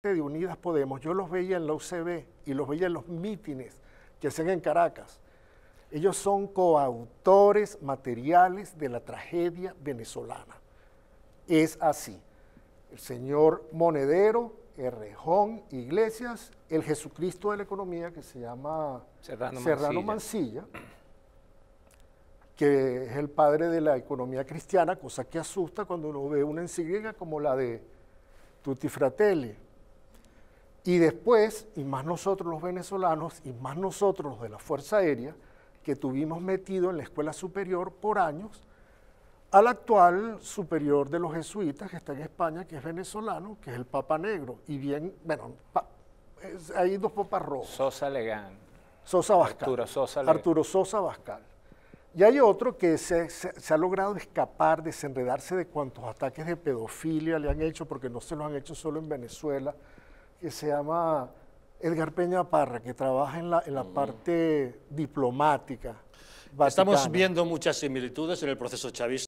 de Unidas Podemos, yo los veía en la UCB y los veía en los mítines que hacen en Caracas. Ellos son coautores materiales de la tragedia venezolana. Es así. El señor Monedero, Herrejón, Iglesias, el Jesucristo de la economía que se llama Serrano, Mancilla. que es el padre de la economía cristiana, cosa que asusta cuando uno ve una encíclica como la de Tutti Fratelli y después, y más nosotros los venezolanos, y más nosotros los de la Fuerza Aérea, que tuvimos metido en la escuela superior por años, al actual superior de los jesuitas que está en España, que es venezolano, que es el Papa Negro. Y bien, bueno, hay dos papas rojos. Sosa Legán. Sosa Bascal. Arturo Sosa, Legán. Arturo Sosa Bascal. Y hay otro que se, se, ha logrado escapar, desenredarse de cuantos ataques de pedofilia le han hecho, porque no se los han hecho solo en Venezuela, que se llama Edgar Peña Parra, que trabaja en la, en la mm. parte diplomática. Estamos viendo muchas similitudes en el proceso chavista.